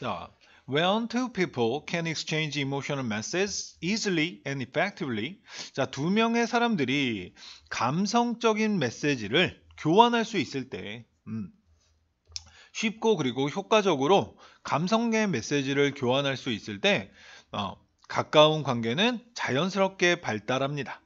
자, when two people can exchange emotional messages easily and effectively. 자, 두 명의 사람들이 감성적인 메시지를 교환할 수 있을 때, 음, 쉽고 그리고 효과적으로 감성의 메시지를 교환할 수 있을 때, 어, 가까운 관계는 자연스럽게 발달합니다.